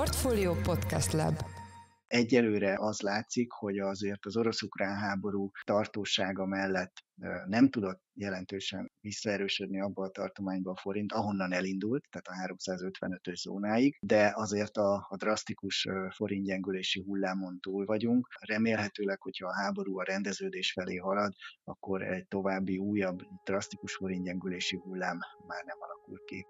Portfolio Podcast Lab Egyelőre az látszik, hogy azért az orosz-ukrán háború tartósága mellett nem tudott jelentősen visszaerősödni abba a tartományba a forint, ahonnan elindult, tehát a 355-ös zónáig, de azért a, a drasztikus forintgyengülési hullámon túl vagyunk. Remélhetőleg, hogyha a háború a rendeződés felé halad, akkor egy további újabb drasztikus forintgyengülési hullám már nem alakul ki.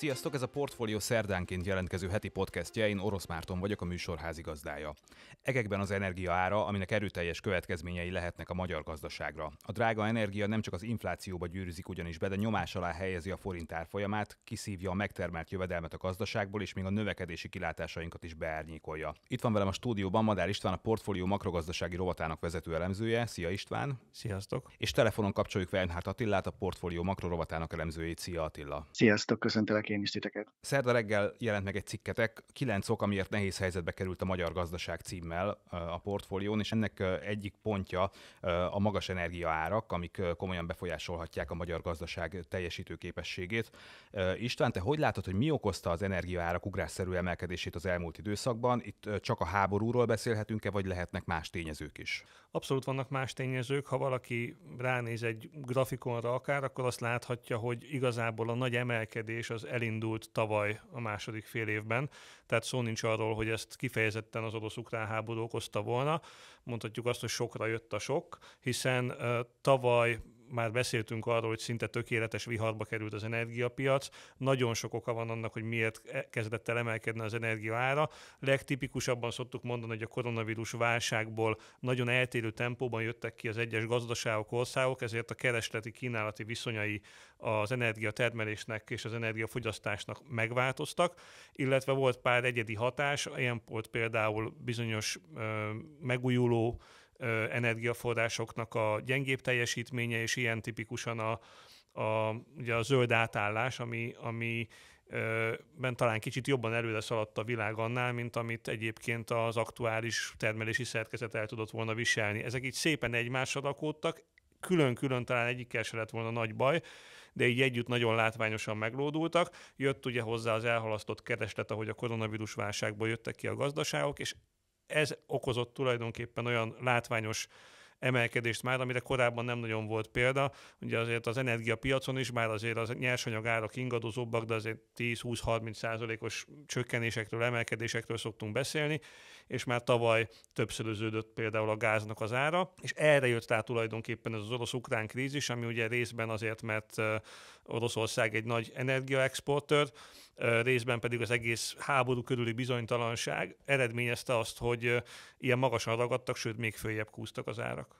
Sziasztok, ez a Portfólió szerdánként jelentkező heti podcastje, én Orosz Márton vagyok, a műsor házigazdája. Egekben az energia ára, aminek erőteljes következményei lehetnek a magyar gazdaságra. A drága energia nem csak az inflációba gyűrűzik ugyanis be, de nyomás alá helyezi a forint árfolyamát, kiszívja a megtermelt jövedelmet a gazdaságból, és még a növekedési kilátásainkat is beárnyékolja. Itt van velem a stúdióban Madár István, a Portfólió makrogazdasági rovatának vezető elemzője. Szia István! Sziasztok! És telefonon kapcsoljuk Vernhárt Attillát, a Portfólió makrorovatának elemzőjét. Szia Attila! Sziasztok, köszöntelek én is titeket. Szerda reggel jelent meg egy cikketek, kilenc ok, amiért nehéz helyzetbe került a magyar gazdaság címmel a portfólión, és ennek egyik pontja a magas energiaárak, amik komolyan befolyásolhatják a magyar gazdaság teljesítő képességét. István, te hogy látod, hogy mi okozta az energiaárak ugrásszerű emelkedését az elmúlt időszakban? Itt csak a háborúról beszélhetünk-e, vagy lehetnek más tényezők is? Abszolút vannak más tényezők. Ha valaki ránéz egy grafikonra akár, akkor azt láthatja, hogy igazából a nagy emelkedés az elindult tavaly a második fél évben, tehát szó nincs arról, hogy ezt kifejezetten az orosz-ukrán háború okozta volna. Mondhatjuk azt, hogy sokra jött a sok, hiszen tavaly már beszéltünk arról, hogy szinte tökéletes viharba került az energiapiac. Nagyon sok oka van annak, hogy miért e- kezdett el emelkedni az energia ára. Legtipikusabban szoktuk mondani, hogy a koronavírus válságból nagyon eltérő tempóban jöttek ki az egyes gazdaságok, országok, ezért a keresleti kínálati viszonyai az energiatermelésnek és az energiafogyasztásnak megváltoztak, illetve volt pár egyedi hatás, ilyen volt például bizonyos ö, megújuló energiaforrásoknak a gyengébb teljesítménye, és ilyen tipikusan a, a, ugye a zöld átállás, ami, ami ben talán kicsit jobban előre szaladt a világ annál, mint amit egyébként az aktuális termelési szerkezet el tudott volna viselni. Ezek így szépen egymásra rakódtak, külön-külön talán egyikkel se lett volna nagy baj, de így együtt nagyon látványosan meglódultak. Jött ugye hozzá az elhalasztott kereslet, ahogy a koronavírus válságból jöttek ki a gazdaságok, és ez okozott tulajdonképpen olyan látványos emelkedést már, amire korábban nem nagyon volt példa. Ugye azért az energiapiacon is már azért az nyersanyag árak ingadozóbbak, de azért 10-20-30 százalékos csökkenésekről, emelkedésekről szoktunk beszélni, és már tavaly többszöröződött például a gáznak az ára, és erre jött rá tulajdonképpen ez az orosz-ukrán krízis, ami ugye részben azért, mert Oroszország egy nagy energiaexportőr, részben pedig az egész háború körüli bizonytalanság eredményezte azt, hogy ilyen magasan ragadtak, sőt még följebb kúztak az árak.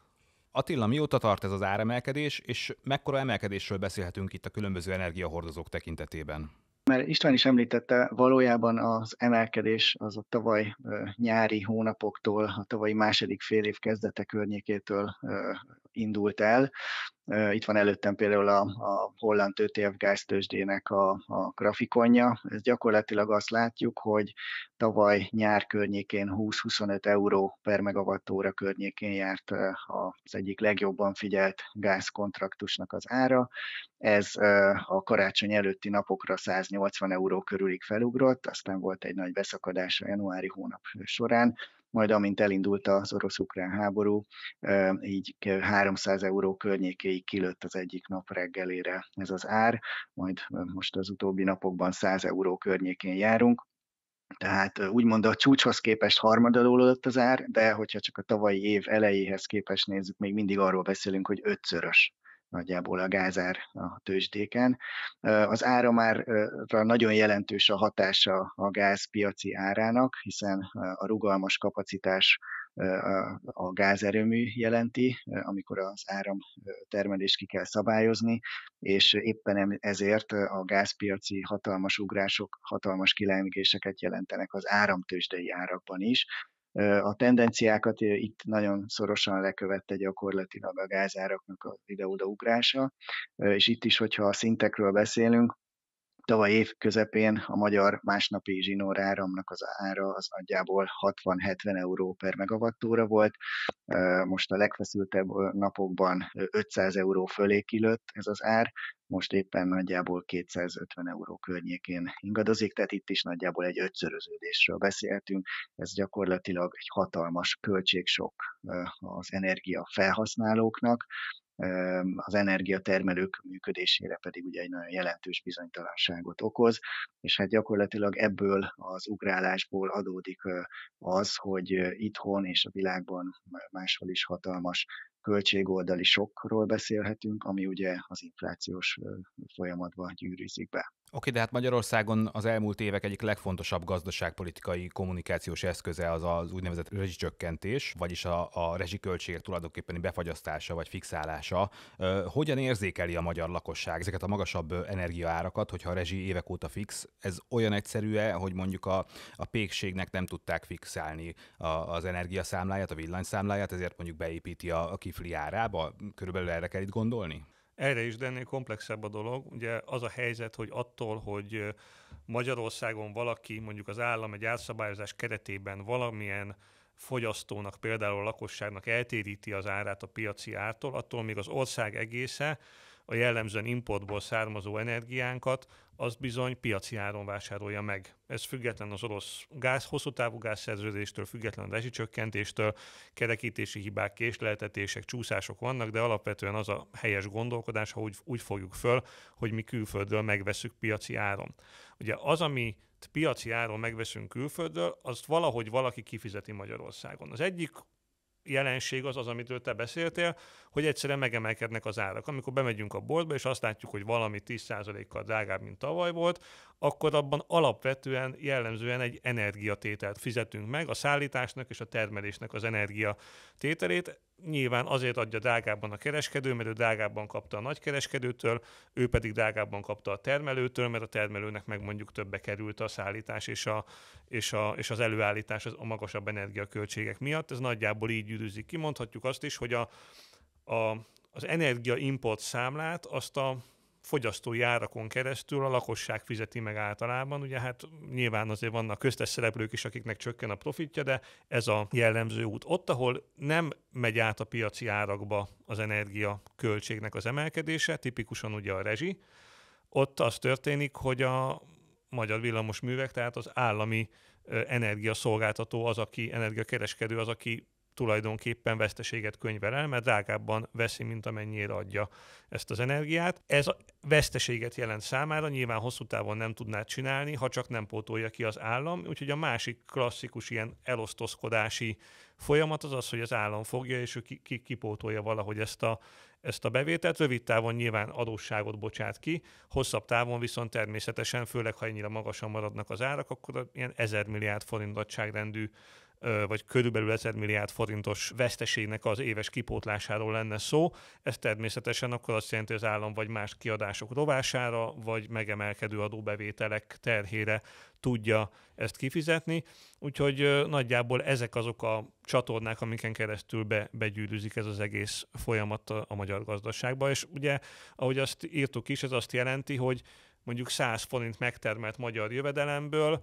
Attila, mióta tart ez az áremelkedés, és mekkora emelkedésről beszélhetünk itt a különböző energiahordozók tekintetében? Mert István is említette, valójában az emelkedés az a tavaly nyári hónapoktól, a tavalyi második fél év kezdete környékétől indult el. Itt van előttem például a, a holland TTF év a, a grafikonja. Ez gyakorlatilag azt látjuk, hogy tavaly nyár környékén 20-25 euró per megavatóra környékén járt az egyik legjobban figyelt gázkontraktusnak az ára. Ez a karácsony előtti napokra 180 euró körülig felugrott, aztán volt egy nagy beszakadás a januári hónap során majd amint elindult az orosz-ukrán háború, így 300 euró környékéig kilőtt az egyik nap reggelére ez az ár, majd most az utóbbi napokban 100 euró környékén járunk. Tehát úgymond a csúcshoz képest harmadalódott az ár, de hogyha csak a tavalyi év elejéhez képest nézzük, még mindig arról beszélünk, hogy ötszörös nagyjából a gázár a tőzsdéken. Az már nagyon jelentős a hatása a gázpiaci árának, hiszen a rugalmas kapacitás a gázerőmű jelenti, amikor az áramtermelést ki kell szabályozni, és éppen ezért a gázpiaci hatalmas ugrások, hatalmas kilengéseket jelentenek az áramtősdei árakban is, a tendenciákat itt nagyon szorosan lekövette gyakorlatilag a gázáraknak az ide-oda ugrása, és itt is, hogyha a szintekről beszélünk, Tavaly év közepén a magyar másnapi zsinór áramnak az ára az nagyjából 60-70 euró per megavattóra volt, most a legfeszültebb napokban 500 euró fölé kilőtt ez az ár, most éppen nagyjából 250 euró környékén ingadozik, tehát itt is nagyjából egy ötszöröződésről beszéltünk. Ez gyakorlatilag egy hatalmas költségsok az energia felhasználóknak, az energiatermelők működésére pedig ugye egy nagyon jelentős bizonytalanságot okoz, és hát gyakorlatilag ebből az ugrálásból adódik az, hogy itthon és a világban máshol is hatalmas költségoldali sokról beszélhetünk, ami ugye az inflációs folyamatban gyűrűzik be. Oké, de hát Magyarországon az elmúlt évek egyik legfontosabb gazdaságpolitikai kommunikációs eszköze az az úgynevezett rezsicsökkentés, vagyis a, a rezsiköltségek tulajdonképpeni befagyasztása vagy fixálása. Hogyan érzékeli a magyar lakosság ezeket a magasabb energiaárakat, hogyha a rezsi évek óta fix? Ez olyan egyszerű -e, hogy mondjuk a, a pékségnek nem tudták fixálni a, az energiaszámláját, a villanyszámláját, ezért mondjuk beépíti a, a kifli árába? Körülbelül erre kell itt gondolni? Erre is, de ennél komplexebb a dolog. Ugye az a helyzet, hogy attól, hogy Magyarországon valaki, mondjuk az állam egy átszabályozás keretében valamilyen fogyasztónak, például a lakosságnak eltéríti az árát a piaci ártól, attól még az ország egésze a jellemzően importból származó energiánkat, az bizony piaci áron vásárolja meg. Ez független az orosz gáz, hosszú távú gázszerződéstől, független a rezsicsökkentéstől, kerekítési hibák, késleltetések, csúszások vannak, de alapvetően az a helyes gondolkodás, ha úgy, úgy fogjuk föl, hogy mi külföldről megveszük piaci áron. Ugye az, ami piaci áron megveszünk külföldről, azt valahogy valaki kifizeti Magyarországon. Az egyik jelenség az az, amitől te beszéltél, hogy egyszerűen megemelkednek az árak. Amikor bemegyünk a boltba, és azt látjuk, hogy valami 10%-kal drágább, mint tavaly volt, akkor abban alapvetően jellemzően egy energiatételt fizetünk meg, a szállításnak és a termelésnek az energiatételét nyilván azért adja drágábban a kereskedő, mert ő drágábban kapta a nagykereskedőtől, ő pedig drágábban kapta a termelőtől, mert a termelőnek meg mondjuk többe került a szállítás és, a, és, a, és az előállítás az a magasabb energiaköltségek miatt. Ez nagyjából így gyűrűzik. Kimondhatjuk azt is, hogy a, a, az energiaimport számlát azt a fogyasztói árakon keresztül a lakosság fizeti meg általában. Ugye hát nyilván azért vannak köztes szereplők is, akiknek csökken a profitja, de ez a jellemző út. Ott, ahol nem megy át a piaci árakba az energia költségnek az emelkedése, tipikusan ugye a rezsi, ott az történik, hogy a magyar művek, tehát az állami energiaszolgáltató az, aki energiakereskedő, az, aki tulajdonképpen veszteséget könyvel el, mert drágábban veszi, mint amennyire adja ezt az energiát. Ez a veszteséget jelent számára, nyilván hosszú távon nem tudná csinálni, ha csak nem pótolja ki az állam, úgyhogy a másik klasszikus ilyen elosztozkodási folyamat az az, hogy az állam fogja, és ő ki, ki, kipótolja valahogy ezt a, ezt a bevételt. Rövid távon nyilván adósságot bocsát ki, hosszabb távon viszont természetesen, főleg ha ennyire magasan maradnak az árak, akkor ilyen ezer milliárd forint nagyságrendű vagy körülbelül 1000 milliárd forintos veszteségnek az éves kipótlásáról lenne szó. Ez természetesen akkor azt jelenti, hogy az állam vagy más kiadások rovására, vagy megemelkedő adóbevételek terhére tudja ezt kifizetni. Úgyhogy nagyjából ezek azok a csatornák, amiken keresztül be, begyűrűzik ez az egész folyamat a, magyar gazdaságba. És ugye, ahogy azt írtuk is, ez azt jelenti, hogy mondjuk 100 forint megtermelt magyar jövedelemből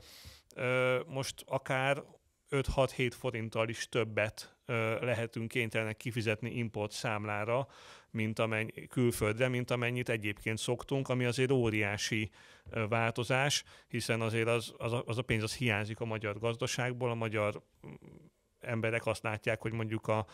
most akár 5-6-7 forinttal is többet lehetünk kénytelenek kifizetni import számlára, mint amennyi, külföldre, mint amennyit egyébként szoktunk, ami azért óriási változás, hiszen azért az, az, a, az a pénz az hiányzik a magyar gazdaságból, a magyar mm, emberek azt látják, hogy mondjuk a,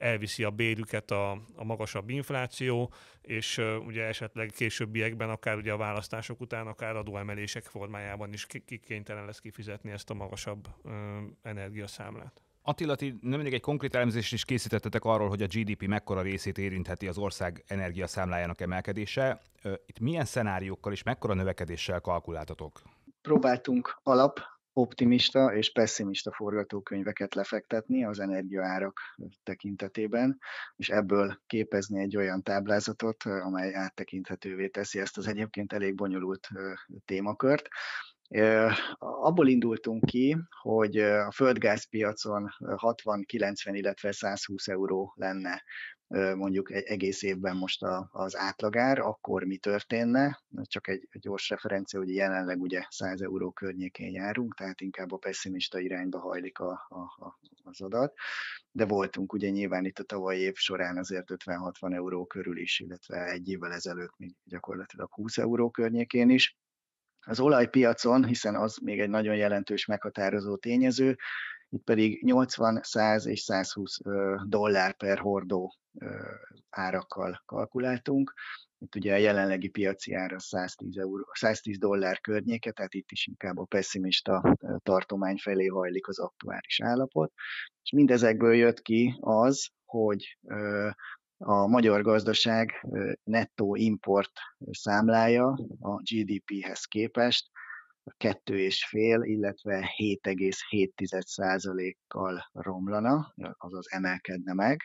elviszi a bérüket a, a magasabb infláció, és uh, ugye esetleg későbbiekben, akár ugye a választások után, akár adóemelések formájában is kénytelen lesz kifizetni ezt a magasabb uh, energiaszámlát. Attila, ti nemrég egy konkrét elemzést is készítettetek arról, hogy a GDP mekkora részét érintheti az ország energiaszámlájának emelkedése. Itt milyen szenáriókkal és mekkora növekedéssel kalkuláltatok? Próbáltunk alap optimista és pessimista forgatókönyveket lefektetni az energiaárak tekintetében, és ebből képezni egy olyan táblázatot, amely áttekinthetővé teszi ezt az egyébként elég bonyolult témakört. Abból indultunk ki, hogy a földgázpiacon 60-90, illetve 120 euró lenne mondjuk egész évben most az átlagár, akkor mi történne? Csak egy gyors referencia, hogy jelenleg ugye 100 euró környékén járunk, tehát inkább a pessimista irányba hajlik a, a, a, az adat, de voltunk ugye nyilván itt a tavalyi év során azért 50-60 euró körül is, illetve egy évvel ezelőtt még gyakorlatilag 20 euró környékén is az olajpiacon, hiszen az még egy nagyon jelentős meghatározó tényező, itt pedig 80, 100 és 120 dollár per hordó árakkal kalkuláltunk. Itt ugye a jelenlegi piaci ára 110, euró, 110 dollár környéke, tehát itt is inkább a pessimista tartomány felé hajlik az aktuális állapot. És mindezekből jött ki az, hogy a magyar gazdaság nettó import számlája a GDP-hez képest 2,5, illetve 7,7%-kal romlana, azaz emelkedne meg.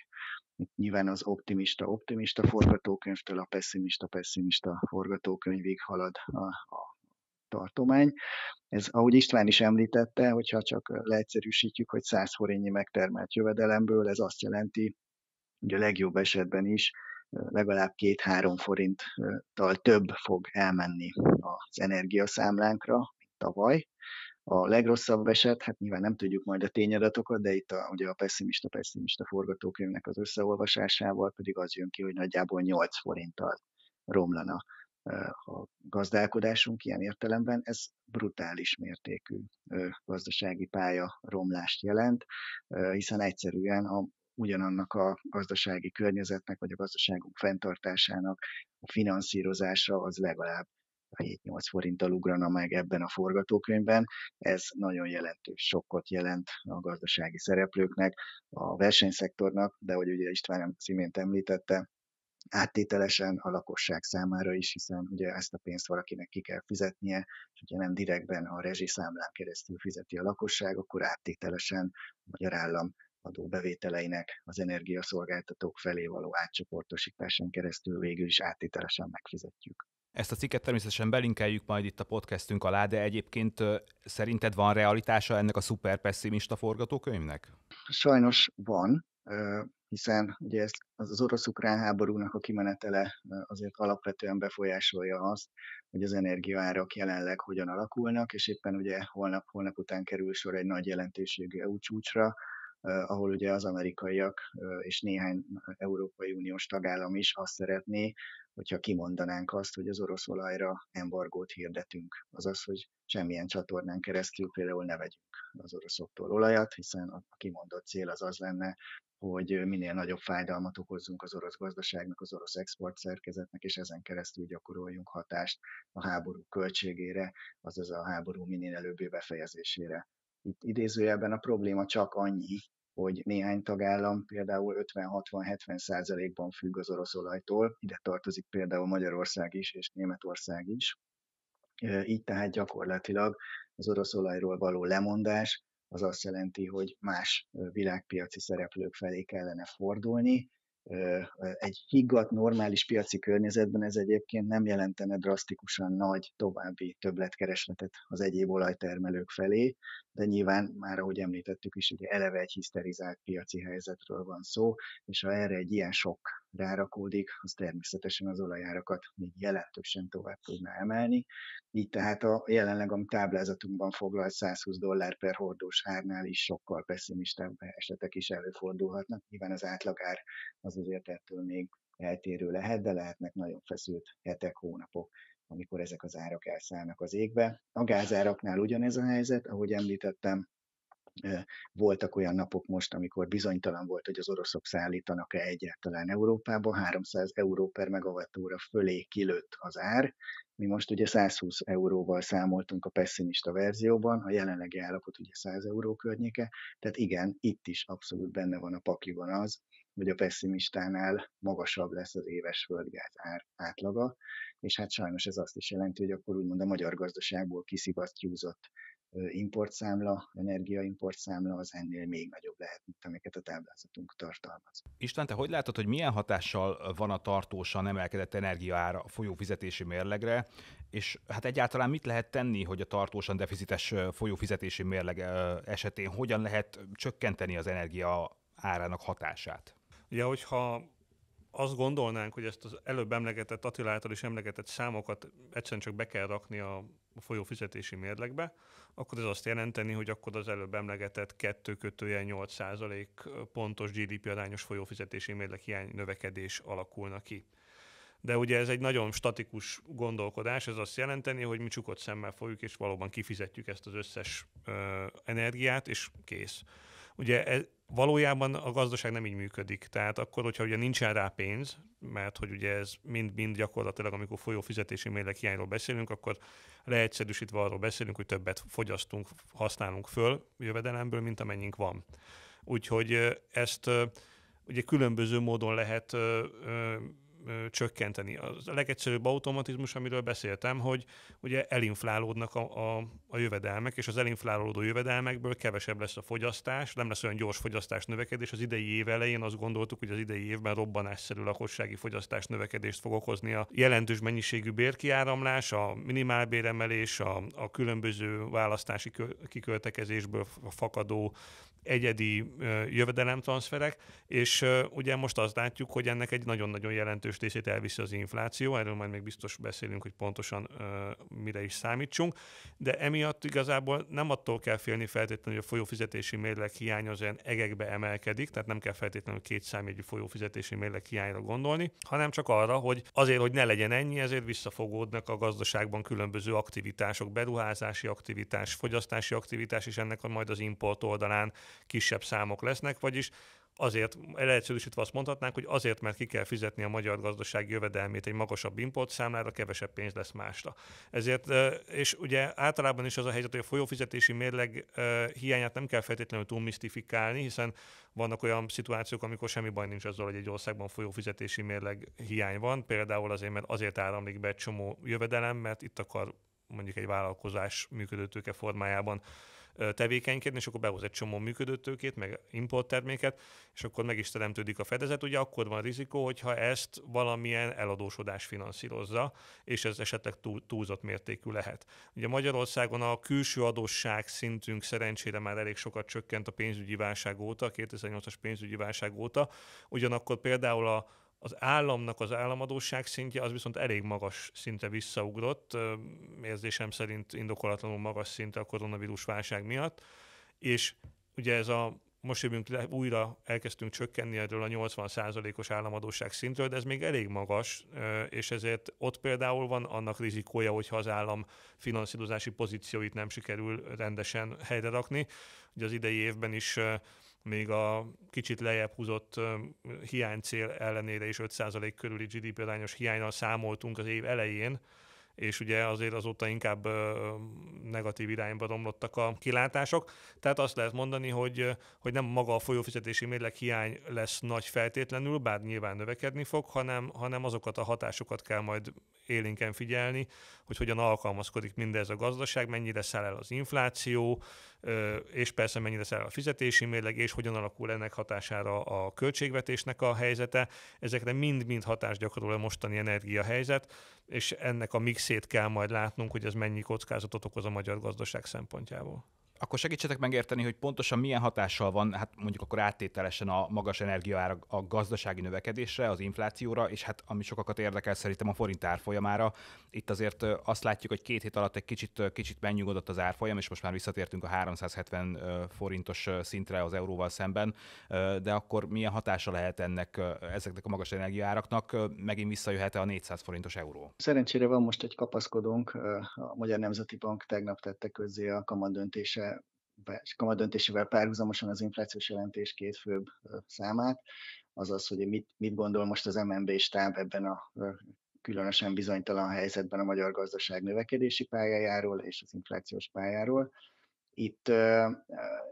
nyilván az optimista-optimista forgatókönyvtől a pessimista-pessimista forgatókönyvig halad a, a tartomány. Ez, ahogy István is említette, hogyha csak leegyszerűsítjük, hogy 100 forintnyi megtermelt jövedelemből, ez azt jelenti, ugye a legjobb esetben is legalább két-három forinttal több fog elmenni az energiaszámlánkra, mint tavaly. A legrosszabb eset, hát nyilván nem tudjuk majd a tényadatokat, de itt a, ugye a pessimista-pessimista forgatókönyvnek az összeolvasásával pedig az jön ki, hogy nagyjából 8 forinttal romlana a gazdálkodásunk ilyen értelemben, ez brutális mértékű gazdasági pálya romlást jelent, hiszen egyszerűen a ugyanannak a gazdasági környezetnek, vagy a gazdaságunk fenntartásának a finanszírozása az legalább 7-8 forinttal ugrana meg ebben a forgatókönyvben. Ez nagyon jelentős sokkot jelent a gazdasági szereplőknek, a versenyszektornak, de hogy ugye István az imént említette, áttételesen a lakosság számára is, hiszen ugye ezt a pénzt valakinek ki kell fizetnie, és ugye nem direktben a rezsiszámlán keresztül fizeti a lakosság, akkor áttételesen a magyar állam adóbevételeinek az energiaszolgáltatók felé való átcsoportosításon keresztül végül is áttételesen megfizetjük. Ezt a cikket természetesen belinkeljük majd itt a podcastünk alá, de egyébként szerinted van realitása ennek a szuper pessimista forgatókönyvnek? Sajnos van, hiszen ugye ez, az orosz-ukrán háborúnak a kimenetele azért alapvetően befolyásolja azt, hogy az energiaárak jelenleg hogyan alakulnak, és éppen ugye holnap-holnap után kerül sor egy nagy jelentőségű EU csúcsra, ahol ugye az amerikaiak és néhány Európai Uniós tagállam is azt szeretné, hogyha kimondanánk azt, hogy az orosz olajra embargót hirdetünk. Azaz, hogy semmilyen csatornán keresztül például ne vegyünk az oroszoktól olajat, hiszen a kimondott cél az az lenne, hogy minél nagyobb fájdalmat okozzunk az orosz gazdaságnak, az orosz export szerkezetnek, és ezen keresztül gyakoroljunk hatást a háború költségére, azaz a háború minél előbbi befejezésére. Itt idézőjelben a probléma csak annyi, hogy néhány tagállam például 50-60-70 százalékban függ az orosz olajtól, ide tartozik például Magyarország is és Németország is. Így tehát gyakorlatilag az orosz olajról való lemondás az azt jelenti, hogy más világpiaci szereplők felé kellene fordulni, egy higgadt, normális piaci környezetben ez egyébként nem jelentene drasztikusan nagy további többletkeresletet az egyéb olajtermelők felé, de nyilván már, ahogy említettük is, ugye eleve egy hiszterizált piaci helyzetről van szó, és ha erre egy ilyen sok rárakódik, az természetesen az olajárakat még jelentősen tovább tudná emelni. Így tehát a jelenleg a táblázatunkban foglalt 120 dollár per hordós árnál is sokkal pessimistább esetek is előfordulhatnak. Nyilván az átlagár az azért ettől még eltérő lehet, de lehetnek nagyon feszült hetek, hónapok amikor ezek az árak elszállnak az égbe. A gázáraknál ugyanez a helyzet, ahogy említettem, voltak olyan napok most, amikor bizonytalan volt, hogy az oroszok szállítanak-e egyáltalán Európába. 300 euró per megavattóra fölé kilőtt az ár. Mi most ugye 120 euróval számoltunk a pessimista verzióban, a jelenlegi állapot ugye 100 euró környéke, tehát igen, itt is abszolút benne van a pakliban az, hogy a pessimistánál magasabb lesz az éves földgáz ár átlaga, és hát sajnos ez azt is jelenti, hogy akkor úgymond a magyar gazdaságból kiszivasztyúzott importszámla, energiaimportszámla az ennél még nagyobb lehet, mint amiket a táblázatunk tartalmaz. István, te hogy látod, hogy milyen hatással van a tartósan emelkedett energiaára a folyófizetési mérlegre, és hát egyáltalán mit lehet tenni, hogy a tartósan deficites folyófizetési mérleg esetén hogyan lehet csökkenteni az energia árának hatását? ja, hogyha azt gondolnánk, hogy ezt az előbb emlegetett Attila által is emlegetett számokat egyszerűen csak be kell rakni a folyó fizetési mérlegbe, akkor ez azt jelenteni, hogy akkor az előbb emlegetett 2 kötője 8 pontos GDP arányos folyófizetési mérleg hiány növekedés alakulna ki de ugye ez egy nagyon statikus gondolkodás, ez azt jelenteni, hogy mi csukott szemmel fogjuk, és valóban kifizetjük ezt az összes ö, energiát, és kész. Ugye ez, valójában a gazdaság nem így működik. Tehát akkor, hogyha ugye nincsen rá pénz, mert hogy ugye ez mind-mind gyakorlatilag, amikor folyó fizetési mérlek hiányról beszélünk, akkor leegyszerűsítve arról beszélünk, hogy többet fogyasztunk, használunk föl jövedelemből, mint amennyink van. Úgyhogy ezt ugye különböző módon lehet csökkenteni. Az a legegyszerűbb automatizmus, amiről beszéltem, hogy ugye elinflálódnak a, a, a jövedelmek, és az elinflálódó jövedelmekből kevesebb lesz a fogyasztás, nem lesz olyan gyors fogyasztás növekedés. Az idei év elején azt gondoltuk, hogy az idei évben robbanásszerű lakossági fogyasztás növekedést fog okozni a jelentős mennyiségű bérkiáramlás, a minimálbéremelés, a, a különböző választási kiköltekezésből fakadó egyedi jövedelemtranszferek, és ugye most azt látjuk, hogy ennek egy nagyon-nagyon jelentős részét elviszi az infláció, erről majd még biztos beszélünk, hogy pontosan mire is számítsunk, de emiatt igazából nem attól kell félni feltétlenül, hogy a folyófizetési mérleg hiány az olyan egekbe emelkedik, tehát nem kell feltétlenül két számjegyű folyófizetési mérleg hiányra gondolni, hanem csak arra, hogy azért, hogy ne legyen ennyi, ezért visszafogódnak a gazdaságban különböző aktivitások, beruházási aktivitás, fogyasztási aktivitás, és ennek a majd az import oldalán kisebb számok lesznek, vagyis azért leegyszerűsítve azt mondhatnánk, hogy azért, mert ki kell fizetni a magyar gazdaság jövedelmét egy magasabb import számlára, kevesebb pénz lesz másra. Ezért, és ugye általában is az a helyzet, hogy a folyófizetési mérleg hiányát nem kell feltétlenül túl misztifikálni, hiszen vannak olyan szituációk, amikor semmi baj nincs azzal, hogy egy országban folyófizetési mérleg hiány van, például azért, mert azért áramlik be egy csomó jövedelem, mert itt akar mondjuk egy vállalkozás működőtőke formájában tevékenykedni, és akkor behoz egy csomó működőtőkét, meg importterméket, és akkor meg is teremtődik a fedezet. Ugye akkor van a rizikó, hogyha ezt valamilyen eladósodás finanszírozza, és ez esetleg túl, túlzott mértékű lehet. Ugye Magyarországon a külső adósság szintünk szerencsére már elég sokat csökkent a pénzügyi válság óta, 2008-as pénzügyi válság óta, ugyanakkor például a az államnak az államadóság szintje az viszont elég magas szinte visszaugrott, érzésem szerint indokolatlanul magas szinte a koronavírus válság miatt, és ugye ez a most jövünk le, újra elkezdtünk csökkenni erről a 80%-os államadóság szintről, de ez még elég magas, és ezért ott például van annak rizikója, hogyha az állam finanszírozási pozícióit nem sikerül rendesen helyre rakni. Ugye az idei évben is még a kicsit lejjebb húzott hiánycél ellenére is 5% körüli GDP arányos hiányal számoltunk az év elején, és ugye azért azóta inkább negatív irányba romlottak a kilátások. Tehát azt lehet mondani, hogy, hogy nem maga a folyófizetési mérleg hiány lesz nagy feltétlenül, bár nyilván növekedni fog, hanem, hanem azokat a hatásokat kell majd élénken figyelni, hogy hogyan alkalmazkodik mindez a gazdaság, mennyire száll el az infláció, és persze mennyire száll a fizetési mérleg, és hogyan alakul ennek hatására a költségvetésnek a helyzete. Ezekre mind-mind hatást gyakorol a mostani energiahelyzet, és ennek a mixét kell majd látnunk, hogy ez mennyi kockázatot okoz a magyar gazdaság szempontjából akkor segítsetek megérteni, hogy pontosan milyen hatással van, hát mondjuk akkor áttételesen a magas energiaár a gazdasági növekedésre, az inflációra, és hát ami sokakat érdekel szerintem a forint árfolyamára. Itt azért azt látjuk, hogy két hét alatt egy kicsit, kicsit megnyugodott az árfolyam, és most már visszatértünk a 370 forintos szintre az euróval szemben, de akkor milyen hatása lehet ennek ezeknek a magas energiaáraknak? Megint visszajöhet-e a 400 forintos euró? Szerencsére van most egy kapaszkodónk, a Magyar Nemzeti Bank tegnap tette közzé a kamadöntése és kamat döntésével párhuzamosan az inflációs jelentés két főbb számát, azaz, hogy mit, mit gondol most az MNB stáb ebben a különösen bizonytalan helyzetben a magyar gazdaság növekedési pályájáról és az inflációs pályáról. Itt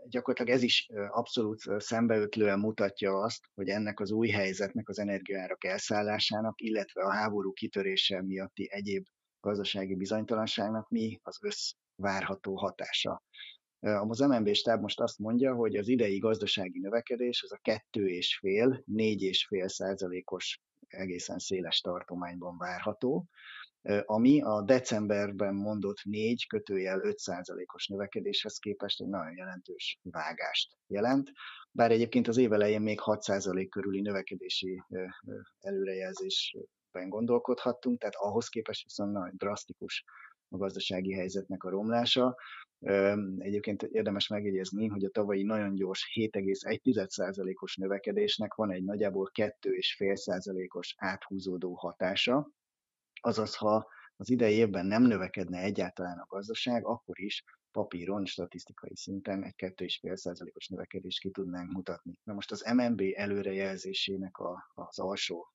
gyakorlatilag ez is abszolút szembeötlően mutatja azt, hogy ennek az új helyzetnek, az energiaárak elszállásának, illetve a háború kitörése miatti egyéb gazdasági bizonytalanságnak mi az összvárható hatása az MNB stáb most azt mondja, hogy az idei gazdasági növekedés az a 2,5-4,5 százalékos egészen széles tartományban várható, ami a decemberben mondott 4 kötőjel 5 százalékos növekedéshez képest egy nagyon jelentős vágást jelent, bár egyébként az évelején még 6% százalék körüli növekedési előrejelzésben gondolkodhattunk, tehát ahhoz képest viszont nagyon drasztikus a gazdasági helyzetnek a romlása. Egyébként érdemes megjegyezni, hogy a tavalyi nagyon gyors 7,1%-os növekedésnek van egy nagyjából 2,5%-os áthúzódó hatása, azaz ha az idei évben nem növekedne egyáltalán a gazdaság, akkor is papíron, statisztikai szinten egy 2,5%-os növekedést ki tudnánk mutatni. Na most az MNB előrejelzésének a, az alsó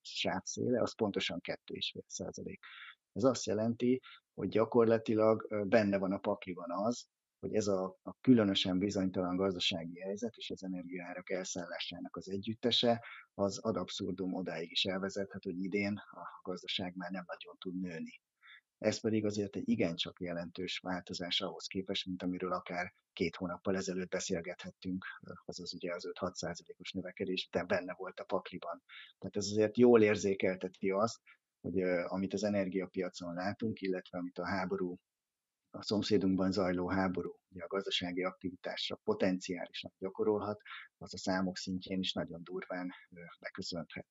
sávszéle, az pontosan 2,5%. Ez azt jelenti, hogy gyakorlatilag benne van a pakliban az, hogy ez a, a különösen bizonytalan gazdasági helyzet és az energiárak elszállásának az együttese az ad abszurdum odáig is elvezethet, hogy idén a gazdaság már nem nagyon tud nőni. Ez pedig azért egy igencsak jelentős változás ahhoz képest, mint amiről akár két hónappal ezelőtt beszélgethettünk, azaz ugye az 5-6 százalékos növekedés, de benne volt a pakliban. Tehát ez azért jól érzékelteti azt, hogy amit az energiapiacon látunk, illetve amit a háború, a szomszédunkban zajló háború, ugye a gazdasági aktivitásra potenciálisan gyakorolhat, az a számok szintjén is nagyon durván beköszönhet.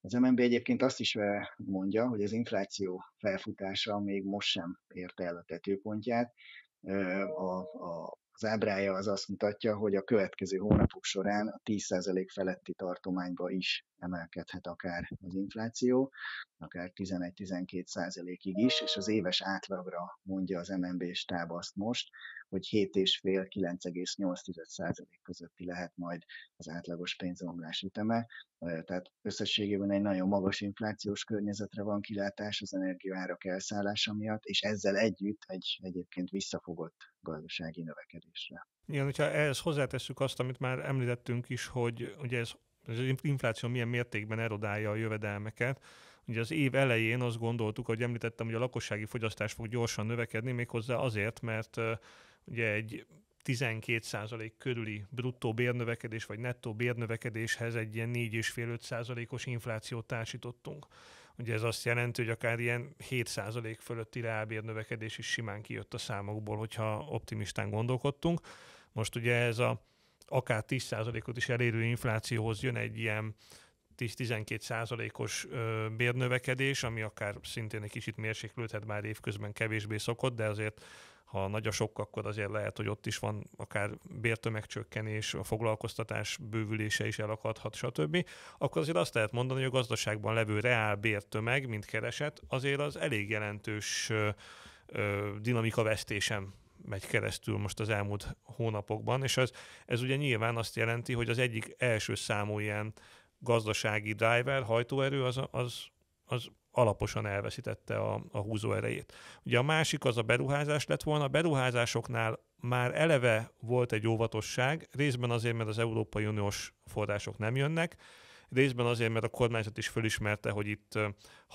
Az MNB egyébként azt is mondja, hogy az infláció felfutása még most sem érte el a tetőpontját. A, a, az ábrája az azt mutatja, hogy a következő hónapok során a 10% feletti tartományba is emelkedhet akár az infláció, akár 11-12 százalékig is, és az éves átlagra mondja az MNB stáb azt most, hogy 7,5-9,8 százalék közötti lehet majd az átlagos pénzomlás üteme. Tehát összességében egy nagyon magas inflációs környezetre van kilátás az energiaárak elszállása miatt, és ezzel együtt egy egyébként visszafogott gazdasági növekedésre. Igen, hogyha ehhez hozzátesszük azt, amit már említettünk is, hogy ugye ez az infláció milyen mértékben erodálja a jövedelmeket. Ugye az év elején azt gondoltuk, hogy említettem, hogy a lakossági fogyasztás fog gyorsan növekedni, méghozzá azért, mert ugye egy 12% körüli bruttó bérnövekedés vagy nettó bérnövekedéshez egy ilyen 4,5-5%-os inflációt társítottunk. Ugye ez azt jelenti, hogy akár ilyen 7% fölötti reálbérnövekedés is simán kijött a számokból, hogyha optimistán gondolkodtunk. Most ugye ez a akár 10%-ot is elérő inflációhoz jön egy ilyen 10-12 százalékos bérnövekedés, ami akár szintén egy kicsit mérséklődhet, már évközben kevésbé szokott, de azért ha nagy a sok, akkor azért lehet, hogy ott is van akár bértömegcsökkenés, a foglalkoztatás bővülése is elakadhat, stb. Akkor azért azt lehet mondani, hogy a gazdaságban levő reál bértömeg, mint kereset, azért az elég jelentős dinamika vesztésem megy keresztül most az elmúlt hónapokban, és ez, ez ugye nyilván azt jelenti, hogy az egyik első számú ilyen gazdasági driver, hajtóerő, az, az, az alaposan elveszítette a, a húzó erejét. Ugye a másik az a beruházás lett volna, a beruházásoknál már eleve volt egy óvatosság, részben azért, mert az Európai Uniós források nem jönnek, Részben azért, mert a kormányzat is fölismerte, hogy itt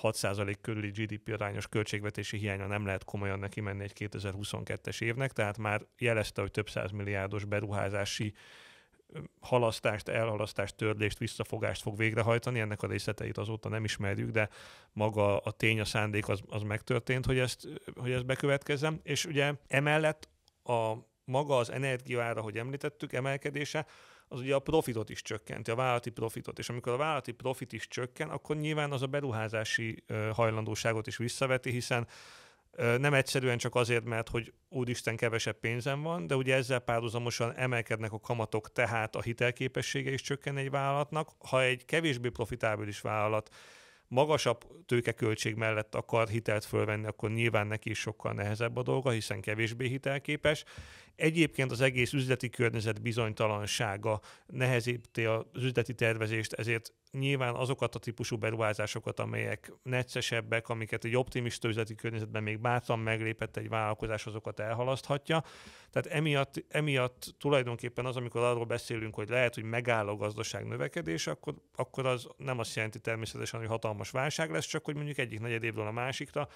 6% körüli GDP arányos költségvetési hiánya nem lehet komolyan neki menni egy 2022-es évnek, tehát már jelezte, hogy több százmilliárdos beruházási halasztást, elhalasztást, törlést, visszafogást fog végrehajtani. Ennek a részleteit azóta nem ismerjük, de maga a tény, a szándék az, az megtörtént, hogy ezt, hogy ezt bekövetkezzem. És ugye emellett a maga az energiaára, hogy említettük, emelkedése, az ugye a profitot is csökkenti, a vállalati profitot. És amikor a vállalati profit is csökken, akkor nyilván az a beruházási hajlandóságot is visszaveti, hiszen nem egyszerűen csak azért, mert hogy úristen kevesebb pénzem van, de ugye ezzel párhuzamosan emelkednek a kamatok, tehát a hitelképessége is csökken egy vállalatnak. Ha egy kevésbé profitábilis vállalat magasabb tőkeköltség mellett akar hitelt fölvenni, akkor nyilván neki is sokkal nehezebb a dolga, hiszen kevésbé hitelképes, Egyébként az egész üzleti környezet bizonytalansága nehezíti az üzleti tervezést, ezért nyilván azokat a típusú beruházásokat, amelyek neccesebbek, amiket egy optimista üzleti környezetben még bátran meglépett egy vállalkozás, azokat elhalaszthatja. Tehát emiatt, emiatt tulajdonképpen az, amikor arról beszélünk, hogy lehet, hogy megáll a gazdaság növekedés, akkor, akkor az nem azt jelenti természetesen, hogy hatalmas válság lesz, csak hogy mondjuk egyik negyed évről a másikra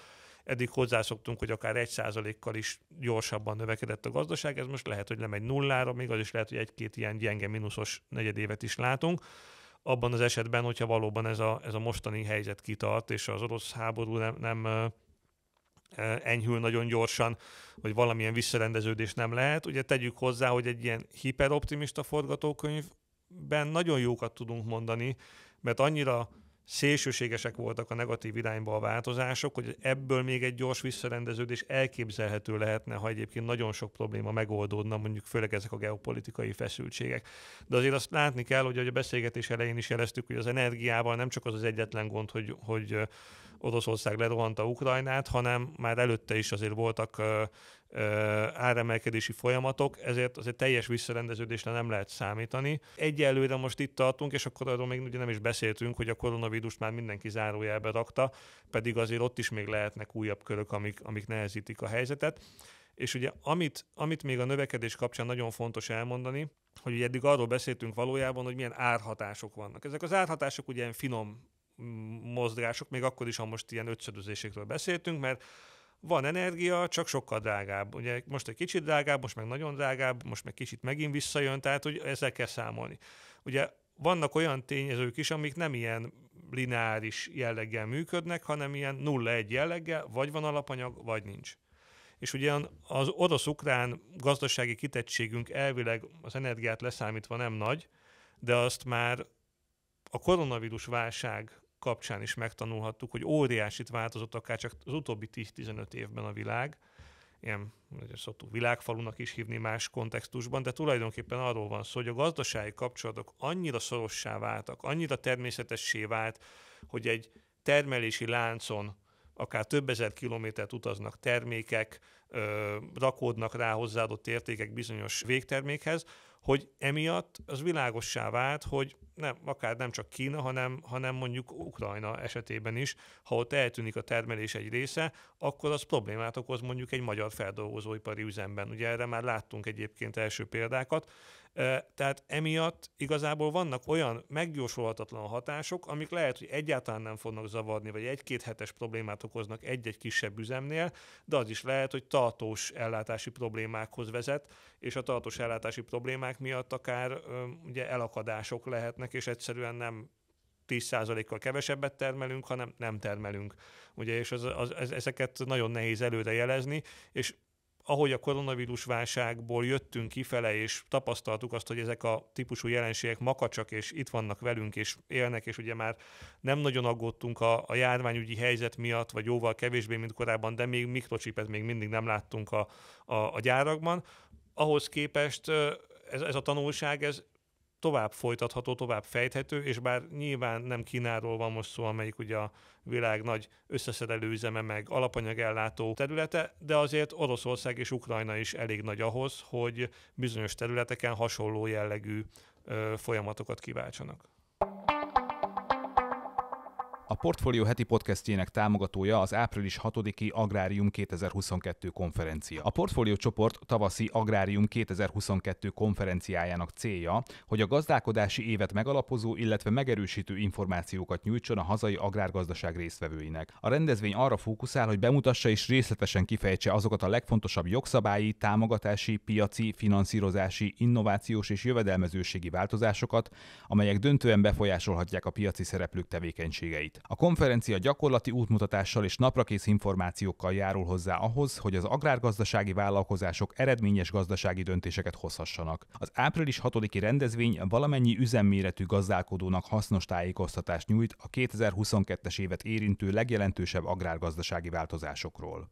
eddig hozzászoktunk, hogy akár egy százalékkal is gyorsabban növekedett a gazdaság, ez most lehet, hogy nem egy nullára, még az is lehet, hogy egy-két ilyen gyenge mínuszos negyedévet is látunk. Abban az esetben, hogyha valóban ez a, ez a mostani helyzet kitart, és az orosz háború nem, nem enyhül nagyon gyorsan, vagy valamilyen visszarendeződés nem lehet. Ugye tegyük hozzá, hogy egy ilyen hiperoptimista forgatókönyvben nagyon jókat tudunk mondani, mert annyira szélsőségesek voltak a negatív irányba a változások, hogy ebből még egy gyors visszarendeződés elképzelhető lehetne, ha egyébként nagyon sok probléma megoldódna, mondjuk főleg ezek a geopolitikai feszültségek. De azért azt látni kell, hogy a beszélgetés elején is jeleztük, hogy az energiával nem csak az az egyetlen gond, hogy, hogy Oroszország lerohanta Ukrajnát, hanem már előtte is azért voltak áremelkedési folyamatok, ezért azért teljes visszarendeződésre nem lehet számítani. Egyelőre most itt tartunk, és akkor arról még ugye nem is beszéltünk, hogy a koronavírus már mindenki zárójelbe rakta, pedig azért ott is még lehetnek újabb körök, amik, amik nehezítik a helyzetet. És ugye amit, amit még a növekedés kapcsán nagyon fontos elmondani, hogy ugye eddig arról beszéltünk valójában, hogy milyen árhatások vannak. Ezek az árhatások ugye finom mozgások, még akkor is, ha most ilyen ötszörözésekről beszéltünk, mert van energia, csak sokkal drágább. Ugye most egy kicsit drágább, most meg nagyon drágább, most meg kicsit megint visszajön, tehát hogy ezzel kell számolni. Ugye vannak olyan tényezők is, amik nem ilyen lineáris jelleggel működnek, hanem ilyen 0-1 jelleggel, vagy van alapanyag, vagy nincs. És ugye az orosz-ukrán gazdasági kitettségünk elvileg az energiát leszámítva nem nagy, de azt már a koronavírus válság kapcsán is megtanulhattuk, hogy óriásit változott akár csak az utóbbi 10-15 évben a világ, ilyen ugye szoktuk világfalunak is hívni más kontextusban, de tulajdonképpen arról van szó, hogy a gazdasági kapcsolatok annyira szorossá váltak, annyira természetessé vált, hogy egy termelési láncon akár több ezer kilométert utaznak termékek, rakódnak rá hozzáadott értékek bizonyos végtermékhez, hogy emiatt az világossá vált, hogy nem, akár nem csak Kína, hanem, hanem mondjuk Ukrajna esetében is, ha ott eltűnik a termelés egy része, akkor az problémát okoz mondjuk egy magyar feldolgozóipari üzemben. Ugye erre már láttunk egyébként első példákat, tehát emiatt igazából vannak olyan megjósolhatatlan hatások, amik lehet, hogy egyáltalán nem fognak zavarni, vagy egy-két hetes problémát okoznak egy-egy kisebb üzemnél, de az is lehet, hogy tartós ellátási problémákhoz vezet, és a tartós ellátási problémák miatt akár ugye elakadások lehetnek, és egyszerűen nem 10%-kal kevesebbet termelünk, hanem nem termelünk. Ugye, és az, az, ezeket nagyon nehéz előre jelezni, és ahogy a koronavírus válságból jöttünk kifele, és tapasztaltuk azt, hogy ezek a típusú jelenségek makacsak, és itt vannak velünk, és élnek, és ugye már nem nagyon aggódtunk a, a járványügyi helyzet miatt, vagy jóval kevésbé, mint korábban, de még mikrocsipet még mindig nem láttunk a, a, a gyárakban. Ahhoz képest ez, ez a tanulság, ez tovább folytatható, tovább fejthető, és bár nyilván nem Kínáról van most szó, amelyik ugye a világ nagy összeszerelő üzeme, meg alapanyagellátó területe, de azért Oroszország és Ukrajna is elég nagy ahhoz, hogy bizonyos területeken hasonló jellegű ö, folyamatokat kiváltsanak. A Portfolio heti podcastjének támogatója az április 6-i Agrárium 2022 konferencia. A Portfolio csoport tavaszi Agrárium 2022 konferenciájának célja, hogy a gazdálkodási évet megalapozó, illetve megerősítő információkat nyújtson a hazai agrárgazdaság résztvevőinek. A rendezvény arra fókuszál, hogy bemutassa és részletesen kifejtse azokat a legfontosabb jogszabályi, támogatási, piaci, finanszírozási, innovációs és jövedelmezőségi változásokat, amelyek döntően befolyásolhatják a piaci szereplők tevékenységeit. A konferencia gyakorlati útmutatással és naprakész információkkal járul hozzá ahhoz, hogy az agrárgazdasági vállalkozások eredményes gazdasági döntéseket hozhassanak. Az április 6-i rendezvény valamennyi üzemméretű gazdálkodónak hasznos tájékoztatást nyújt a 2022-es évet érintő legjelentősebb agrárgazdasági változásokról.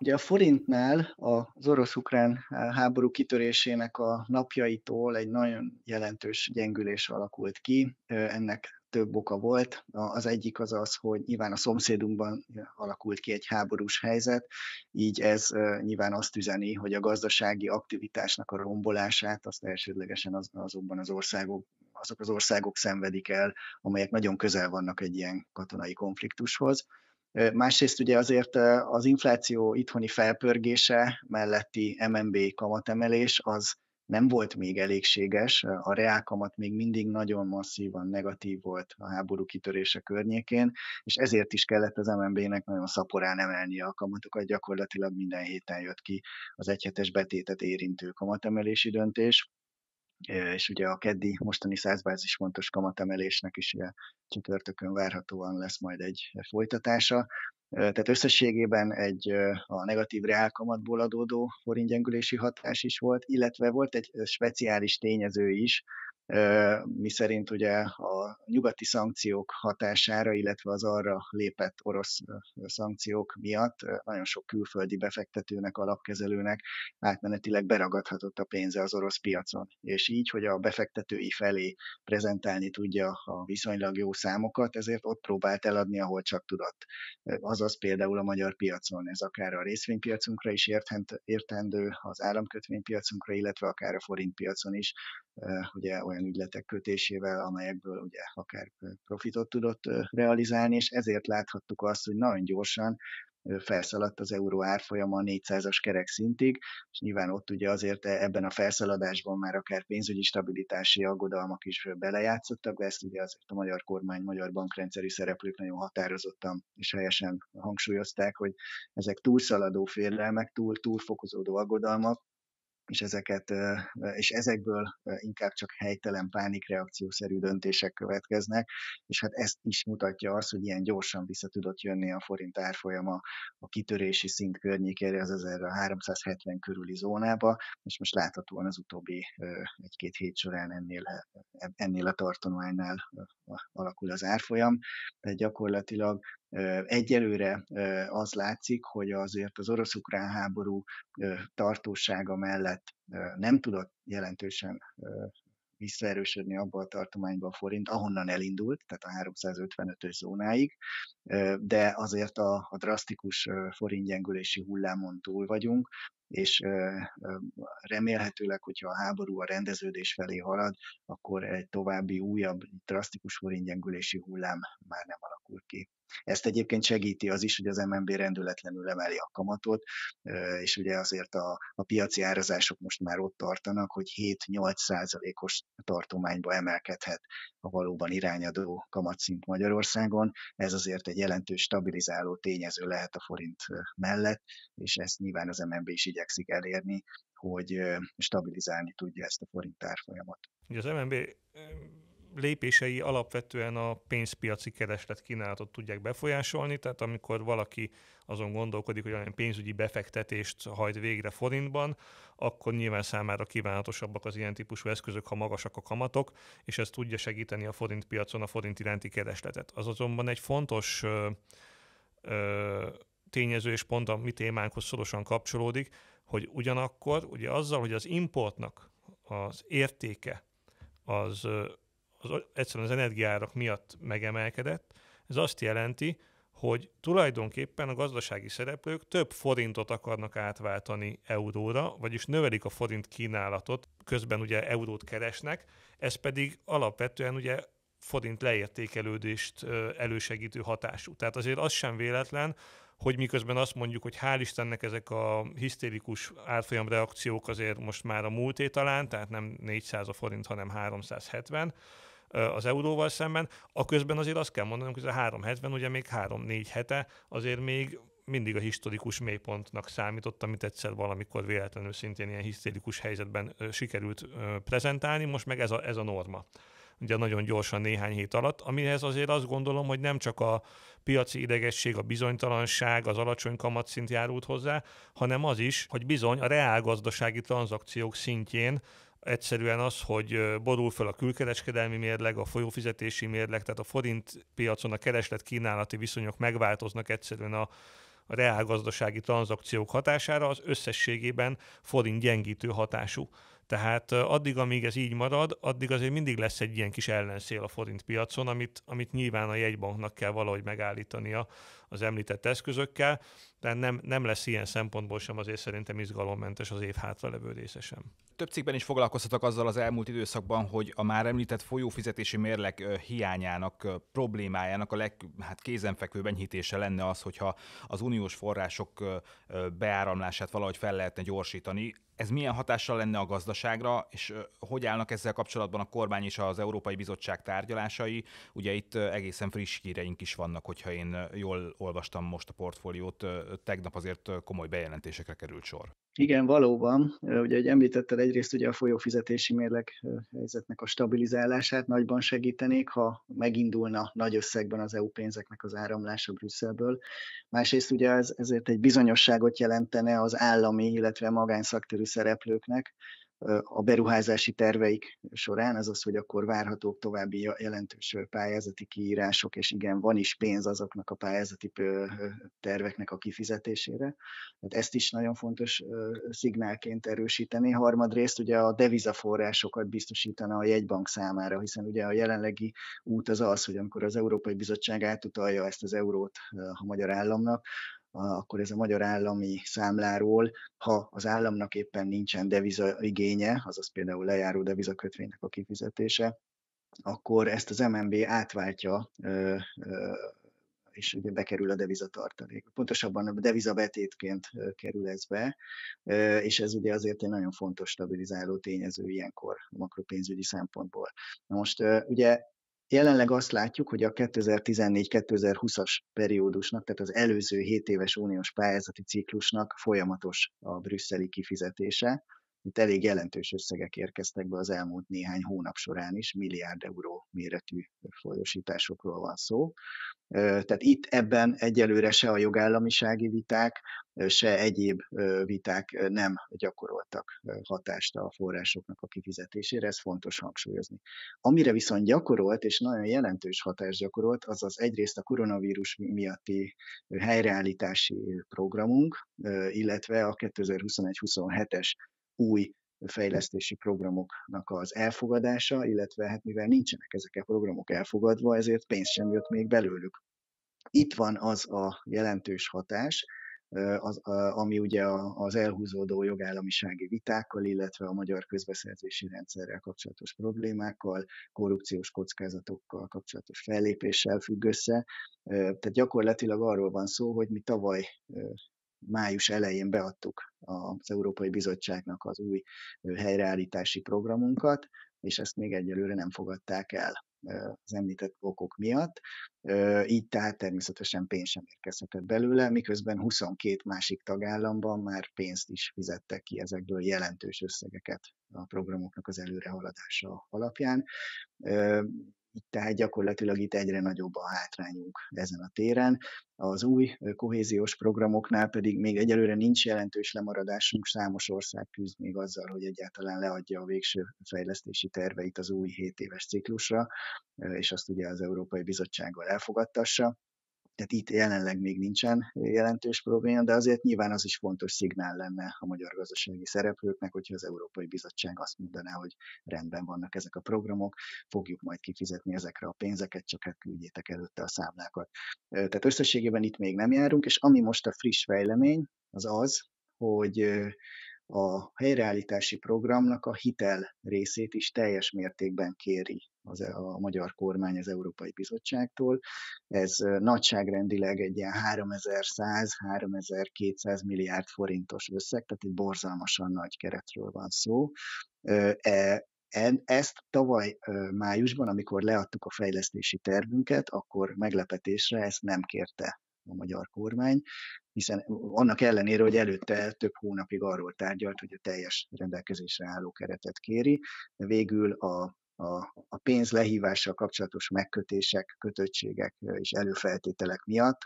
Ugye a forintnál az orosz-ukrán eh, háború kitörésének a napjaitól egy nagyon jelentős gyengülés alakult ki. Eh, ennek több oka volt. Az egyik az az, hogy nyilván a szomszédunkban eh, alakult ki egy háborús helyzet, így ez nyilván azt üzeni, hogy a gazdasági aktivitásnak a rombolását azt elsődlegesen az, azokban az országok azok az országok szenvedik el, amelyek nagyon közel vannak egy ilyen katonai konfliktushoz. Másrészt ugye azért az infláció itthoni felpörgése melletti MNB kamatemelés az nem volt még elégséges, a reálkamat még mindig nagyon masszívan negatív volt a háború kitörése környékén, és ezért is kellett az MNB-nek nagyon szaporán emelnie a kamatokat, gyakorlatilag minden héten jött ki az egyhetes betétet érintő kamatemelési döntés és ugye a keddi mostani 100 bázispontos kamatemelésnek is ugye csütörtökön várhatóan lesz majd egy folytatása. Tehát összességében egy a negatív reálkamatból adódó forintgyengülési hatás is volt, illetve volt egy speciális tényező is, mi szerint ugye a nyugati szankciók hatására, illetve az arra lépett orosz szankciók miatt nagyon sok külföldi befektetőnek, alapkezelőnek átmenetileg beragadhatott a pénze az orosz piacon. És így, hogy a befektetői felé prezentálni tudja a viszonylag jó számokat, ezért ott próbált eladni, ahol csak tudott. Azaz például a magyar piacon, ez akár a részvénypiacunkra is értendő, az államkötvénypiacunkra, illetve akár a forintpiacon is, ugye olyan olyan ügyletek kötésével, amelyekből ugye akár profitot tudott realizálni, és ezért láthattuk azt, hogy nagyon gyorsan felszaladt az euró árfolyama a 400-as kerek szintig, és nyilván ott ugye azért e, ebben a felszaladásban már akár pénzügyi stabilitási aggodalmak is belejátszottak, de ezt ugye azért a magyar kormány, magyar bankrendszeri szereplők nagyon határozottan és helyesen hangsúlyozták, hogy ezek túlszaladó félelmek, túl, túlfokozódó aggodalmak, és ezeket, és ezekből inkább csak helytelen pánikreakciószerű döntések következnek, és hát ezt is mutatja az, hogy ilyen gyorsan vissza tudott jönni a forint árfolyama a kitörési szint környékére az 1370 körüli zónába, és most láthatóan az utóbbi egy-két hét során ennél, ennél a tartománynál alakul az árfolyam, tehát gyakorlatilag Egyelőre az látszik, hogy azért az orosz-ukrán háború tartósága mellett nem tudott jelentősen visszaerősödni abba a tartományba a forint, ahonnan elindult, tehát a 355-ös zónáig, de azért a, a drasztikus forintgyengülési hullámon túl vagyunk, és remélhetőleg, hogyha a háború a rendeződés felé halad, akkor egy további újabb drasztikus forintgyengülési hullám már nem alakul ki. Ezt egyébként segíti az is, hogy az MNB rendületlenül emeli a kamatot, és ugye azért a, a piaci árazások most már ott tartanak, hogy 7-8 százalékos tartományba emelkedhet a valóban irányadó kamatszint Magyarországon. Ez azért egy jelentős stabilizáló tényező lehet a forint mellett, és ezt nyilván az MNB is igyekszik elérni, hogy stabilizálni tudja ezt a forint árfolyamot. Az MNB lépései alapvetően a pénzpiaci kereslet kínálatot tudják befolyásolni, tehát amikor valaki azon gondolkodik, hogy olyan pénzügyi befektetést hajt végre forintban, akkor nyilván számára kívánatosabbak az ilyen típusú eszközök, ha magasak a kamatok, és ez tudja segíteni a forint piacon a forint iránti keresletet. Az azonban egy fontos ö, ö, tényező, és pont a mi témánkhoz szorosan kapcsolódik, hogy ugyanakkor ugye azzal, hogy az importnak az értéke az az, egyszerűen az energiárak miatt megemelkedett, ez azt jelenti, hogy tulajdonképpen a gazdasági szereplők több forintot akarnak átváltani euróra, vagyis növelik a forint kínálatot, közben ugye eurót keresnek, ez pedig alapvetően ugye forint leértékelődést elősegítő hatású. Tehát azért az sem véletlen, hogy miközben azt mondjuk, hogy hál' Istennek ezek a hisztérikus árfolyam reakciók azért most már a múlté talán, tehát nem 400 a forint, hanem 370 az euróval szemben, a közben azért azt kell mondanom, hogy ez a 370, ugye még 3-4 hete azért még mindig a historikus mélypontnak számított, amit egyszer valamikor véletlenül szintén ilyen hisztérikus helyzetben sikerült prezentálni, most meg ez a, ez a norma ugye nagyon gyorsan néhány hét alatt, amihez azért azt gondolom, hogy nem csak a piaci idegesség, a bizonytalanság, az alacsony kamatszint járult hozzá, hanem az is, hogy bizony a reálgazdasági tranzakciók szintjén egyszerűen az, hogy borul fel a külkereskedelmi mérleg, a folyófizetési mérleg, tehát a forint piacon a kereslet-kínálati viszonyok megváltoznak egyszerűen a a reálgazdasági tranzakciók hatására az összességében forint gyengítő hatású. Tehát addig, amíg ez így marad, addig azért mindig lesz egy ilyen kis ellenszél a forint piacon, amit, amit nyilván a jegybanknak kell valahogy megállítania az említett eszközökkel, de nem, nem lesz ilyen szempontból sem azért szerintem izgalommentes az év része sem. Több cikkben is foglalkoztatok azzal az elmúlt időszakban, hogy a már említett folyófizetési mérleg hiányának, problémájának a leg, hát kézenfekvőbb enyhítése lenne az, hogyha az uniós források beáramlását valahogy fel lehetne gyorsítani. Ez milyen hatással lenne a gazdaságra, és hogy állnak ezzel kapcsolatban a kormány és az Európai Bizottság tárgyalásai? Ugye itt egészen friss híreink is vannak, hogyha én jól olvastam most a portfóliót, tegnap azért komoly bejelentésekre került sor. Igen, valóban. Ugye, hogy említetted, egyrészt ugye a folyófizetési mérleg helyzetnek a stabilizálását nagyban segítenék, ha megindulna nagy összegben az EU pénzeknek az áramlása Brüsszelből. Másrészt ugye ez, ezért egy bizonyosságot jelentene az állami, illetve magánszakterű szereplőknek, a beruházási terveik során, az az, hogy akkor várhatók további jelentős pályázati kiírások, és igen, van is pénz azoknak a pályázati terveknek a kifizetésére. Hát ezt is nagyon fontos szignálként erősíteni. Harmadrészt ugye a devizaforrásokat biztosítana a jegybank számára, hiszen ugye a jelenlegi út az az, hogy amikor az Európai Bizottság átutalja ezt az eurót a magyar államnak, akkor ez a magyar állami számláról, ha az államnak éppen nincsen deviza igénye, azaz például lejáró devizakötvénynek a kifizetése, akkor ezt az MNB átváltja és ugye bekerül a devizatartalék. Pontosabban a devizabetétként kerül ez be, és ez ugye azért egy nagyon fontos stabilizáló tényező ilyenkor a makropénzügyi szempontból. Na most ugye Jelenleg azt látjuk, hogy a 2014-2020-as periódusnak, tehát az előző 7 éves uniós pályázati ciklusnak folyamatos a brüsszeli kifizetése. Itt elég jelentős összegek érkeztek be az elmúlt néhány hónap során is, milliárd euró méretű folyosításokról van szó. Tehát itt ebben egyelőre se a jogállamisági viták, se egyéb viták nem gyakoroltak hatást a forrásoknak a kifizetésére, ez fontos hangsúlyozni. Amire viszont gyakorolt, és nagyon jelentős hatást gyakorolt, az az egyrészt a koronavírus miatti helyreállítási programunk, illetve a 2021-27-es új fejlesztési programoknak az elfogadása, illetve hát mivel nincsenek ezek a programok elfogadva, ezért pénz sem jött még belőlük. Itt van az a jelentős hatás, az, ami ugye az elhúzódó jogállamisági vitákkal, illetve a magyar közbeszerzési rendszerrel kapcsolatos problémákkal, korrupciós kockázatokkal kapcsolatos fellépéssel függ össze. Tehát gyakorlatilag arról van szó, hogy mi tavaly május elején beadtuk az Európai Bizottságnak az új helyreállítási programunkat, és ezt még egyelőre nem fogadták el az említett okok miatt. Így tehát természetesen pénz sem érkezhetett belőle, miközben 22 másik tagállamban már pénzt is fizettek ki ezekből jelentős összegeket a programoknak az előrehaladása alapján tehát gyakorlatilag itt egyre nagyobb a hátrányunk ezen a téren. Az új kohéziós programoknál pedig még egyelőre nincs jelentős lemaradásunk, számos ország küzd még azzal, hogy egyáltalán leadja a végső fejlesztési terveit az új 7 éves ciklusra, és azt ugye az Európai Bizottsággal elfogadtassa tehát itt jelenleg még nincsen jelentős probléma, de azért nyilván az is fontos szignál lenne a magyar gazdasági szereplőknek, hogyha az Európai Bizottság azt mondaná, hogy rendben vannak ezek a programok, fogjuk majd kifizetni ezekre a pénzeket, csak hát küldjétek előtte a számlákat. Tehát összességében itt még nem járunk, és ami most a friss fejlemény, az az, hogy a helyreállítási programnak a hitel részét is teljes mértékben kéri az, a magyar kormány az Európai Bizottságtól. Ez nagyságrendileg egy ilyen 3100-3200 milliárd forintos összeg, tehát egy borzalmasan nagy keretről van szó. E, ezt tavaly májusban, amikor leadtuk a fejlesztési tervünket, akkor meglepetésre ezt nem kérte a magyar kormány, hiszen annak ellenére, hogy előtte több hónapig arról tárgyalt, hogy a teljes rendelkezésre álló keretet kéri, de végül a a, a pénz lehívással kapcsolatos megkötések, kötöttségek és előfeltételek miatt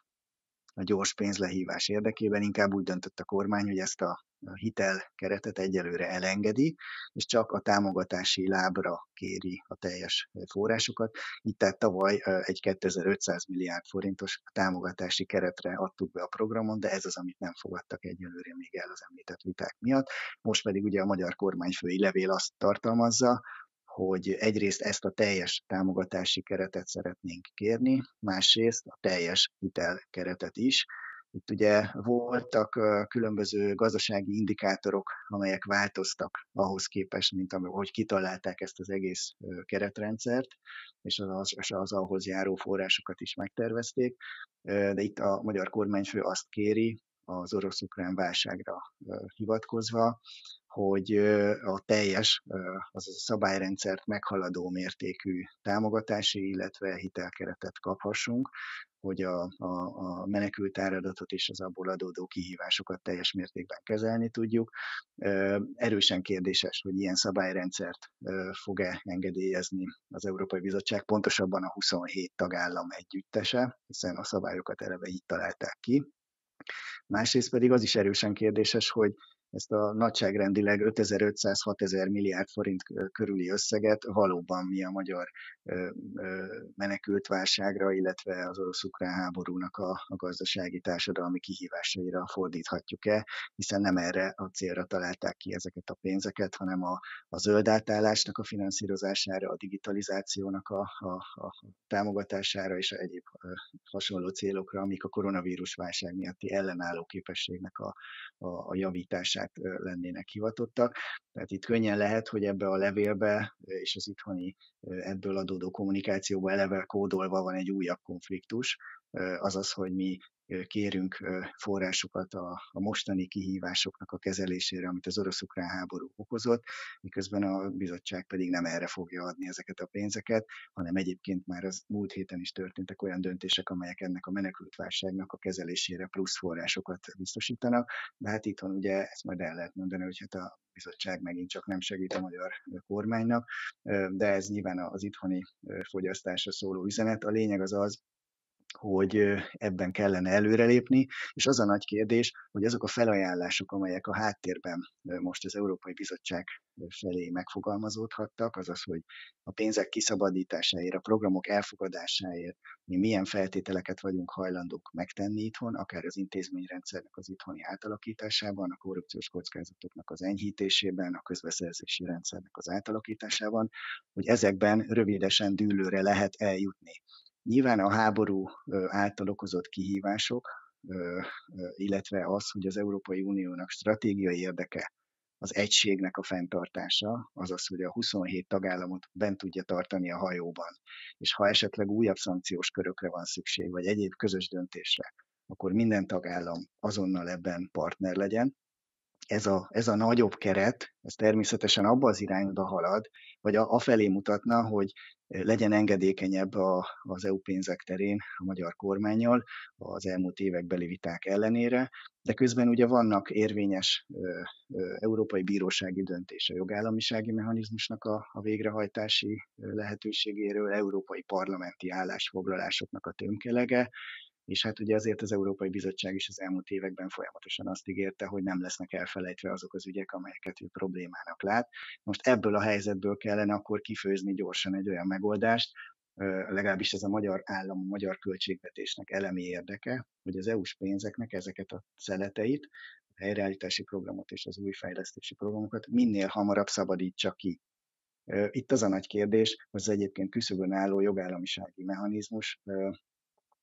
a gyors pénzlehívás érdekében inkább úgy döntött a kormány, hogy ezt a hitel keretet egyelőre elengedi, és csak a támogatási lábra kéri a teljes forrásokat. itt tehát tavaly egy 2500 milliárd forintos támogatási keretre adtuk be a programon, de ez az, amit nem fogadtak egyelőre még el az említett viták miatt. Most pedig ugye a magyar kormányfői levél azt tartalmazza, hogy egyrészt ezt a teljes támogatási keretet szeretnénk kérni, másrészt a teljes hitelkeretet is. Itt ugye voltak különböző gazdasági indikátorok, amelyek változtak ahhoz képest, mint ahogy kitalálták ezt az egész keretrendszert, és az, az, az ahhoz járó forrásokat is megtervezték, de itt a magyar kormányfő azt kéri, az orosz-ukrán válságra hivatkozva, hogy a teljes, azaz a szabályrendszert meghaladó mértékű támogatási, illetve hitelkeretet kaphassunk, hogy a, a, a menekült áradatot és az abból adódó kihívásokat teljes mértékben kezelni tudjuk. Erősen kérdéses, hogy ilyen szabályrendszert fog-e engedélyezni az Európai Bizottság, pontosabban a 27 tagállam együttese, hiszen a szabályokat eleve így találták ki, Másrészt pedig az is erősen kérdéses, hogy ezt a nagyságrendileg 5500-6000 milliárd forint körüli összeget valóban mi a magyar menekültválságra, illetve az orosz-ukrán háborúnak a, a gazdasági társadalmi kihívásaira fordíthatjuk-e, hiszen nem erre a célra találták ki ezeket a pénzeket, hanem a, a zöld átállásnak a finanszírozására, a digitalizációnak a, a, a támogatására és a egyéb hasonló célokra, amik a koronavírus válság miatti ellenálló képességnek a, a, a javítására munkát lennének hivatottak. Tehát itt könnyen lehet, hogy ebbe a levélbe és az itthoni ebből adódó kommunikációba eleve kódolva van egy újabb konfliktus, azaz, hogy mi kérünk forrásokat a, a mostani kihívásoknak a kezelésére, amit az orosz-ukrán háború okozott, miközben a bizottság pedig nem erre fogja adni ezeket a pénzeket, hanem egyébként már az múlt héten is történtek olyan döntések, amelyek ennek a menekültválságnak a kezelésére plusz forrásokat biztosítanak, de hát itthon ugye ezt majd el lehet mondani, hogy hát a bizottság megint csak nem segít a magyar kormánynak, de ez nyilván az itthoni fogyasztásra szóló üzenet. A lényeg az az, hogy ebben kellene előrelépni, és az a nagy kérdés, hogy azok a felajánlások, amelyek a háttérben most az Európai Bizottság felé megfogalmazódhattak, azaz, hogy a pénzek kiszabadításáért, a programok elfogadásáért mi milyen feltételeket vagyunk hajlandók megtenni itthon, akár az intézményrendszernek az itthoni átalakításában, a korrupciós kockázatoknak az enyhítésében, a közbeszerzési rendszernek az átalakításában, hogy ezekben rövidesen dűlőre lehet eljutni Nyilván a háború által okozott kihívások, illetve az, hogy az Európai Uniónak stratégiai érdeke az egységnek a fenntartása, azaz, hogy a 27 tagállamot bent tudja tartani a hajóban. És ha esetleg újabb szankciós körökre van szükség, vagy egyéb közös döntésre, akkor minden tagállam azonnal ebben partner legyen, ez a, ez a nagyobb keret, ez természetesen abba az irányba halad, vagy a afelé mutatna, hogy eh, legyen engedékenyebb a, az EU pénzek terén a magyar kormányjal az elmúlt évekbeli viták ellenére, de közben ugye vannak érvényes ö, ö, európai bírósági döntés a jogállamisági mechanizmusnak a, a végrehajtási lehetőségéről, európai parlamenti állásfoglalásoknak a tömkelege, és hát ugye azért az Európai Bizottság is az elmúlt években folyamatosan azt ígérte, hogy nem lesznek elfelejtve azok az ügyek, amelyeket ő problémának lát. Most ebből a helyzetből kellene akkor kifőzni gyorsan egy olyan megoldást, legalábbis ez a magyar állam, a magyar költségvetésnek elemi érdeke, hogy az EU-s pénzeknek ezeket a szeleteit, a helyreállítási programot és az új fejlesztési programokat minél hamarabb szabadítsa ki. Itt az a nagy kérdés, az egyébként küszöbön álló jogállamisági mechanizmus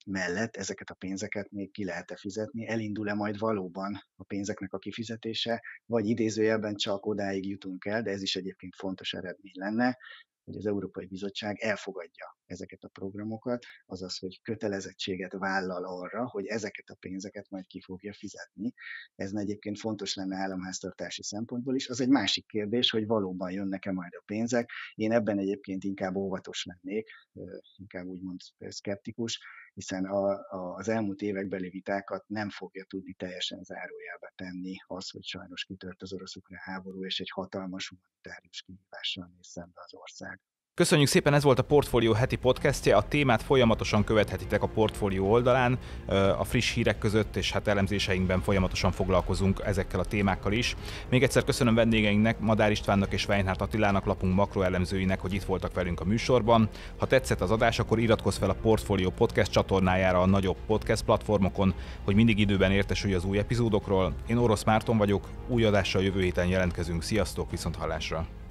mellett ezeket a pénzeket még ki lehet-e fizetni, elindul-e majd valóban a pénzeknek a kifizetése, vagy idézőjelben csak odáig jutunk el, de ez is egyébként fontos eredmény lenne, hogy az Európai Bizottság elfogadja ezeket a programokat, azaz, hogy kötelezettséget vállal arra, hogy ezeket a pénzeket majd ki fogja fizetni. Ez egyébként fontos lenne államháztartási szempontból is. Az egy másik kérdés, hogy valóban jönnek-e majd a pénzek. Én ebben egyébként inkább óvatos lennék, inkább úgymond szkeptikus, hiszen a, a, az elmúlt évekbeli vitákat nem fogja tudni teljesen zárójelbe tenni az, hogy sajnos kitört az orosz háború, és egy hatalmas humanitárius kihívással néz szembe az ország. Köszönjük szépen, ez volt a Portfolio heti podcastje, a témát folyamatosan követhetitek a Portfolio oldalán, a friss hírek között és hát elemzéseinkben folyamatosan foglalkozunk ezekkel a témákkal is. Még egyszer köszönöm vendégeinknek, Madár Istvánnak és Weinhardt Attilának, lapunk makroelemzőinek, hogy itt voltak velünk a műsorban. Ha tetszett az adás, akkor iratkozz fel a Portfolio podcast csatornájára a nagyobb podcast platformokon, hogy mindig időben értesülj az új epizódokról. Én Orosz Márton vagyok, új adással jövő héten jelentkezünk. Sziasztok, viszont hallásra!